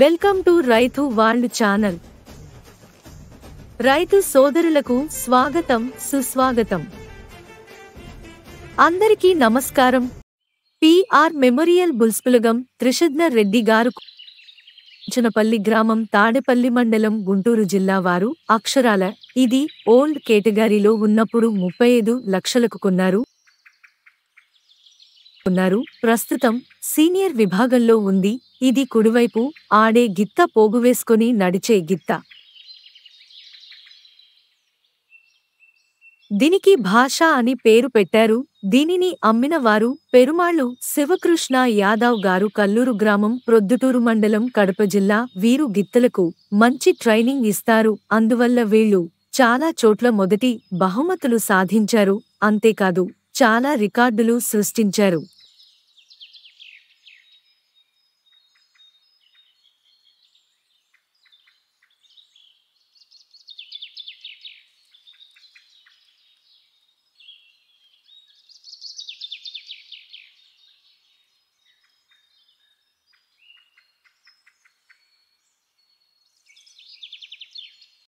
welcome to రైతు వాళ్ళు channel రైతు సోదరులకు స్వాగతం సుస్వాగతం అందరికీ నమస్కారం పిఆర్ మెమోరియల్ బుల్స్పులగం త్రిషద్న రెడ్డి గారు చినపల్లి గ్రామం తాడేపల్లి మండలం గుంటూరు జిల్లా వారు అక్షరాల ఇది ఓల్డ్ కేటగిరీలో ఉన్నప్పుడు ముప్పై ఐదు లక్షలకు కొన్నారు ఉన్నారు ప్రస్తుతం సీనియర్ విభాగంలో ఉంది ఇది కుడివైపు ఆడే గిత్త పోగువేసుకుని నడిచే గిత్త దీనికి భాష అని పేరు పెట్టారు దీనిని అమ్మిన వారు పెరుమాళ్ళు శివకృష్ణ యాదవ్ గారు కల్లూరు గ్రామం ప్రొద్దుటూరు మండలం కడప జిల్లా వీరు గిత్తలకు మంచి ట్రైనింగ్ ఇస్తారు అందువల్ల వీళ్ళు చాలా చోట్ల మొదటి బహుమతులు సాధించారు అంతేకాదు చాలా రికార్డులు సృష్టించారు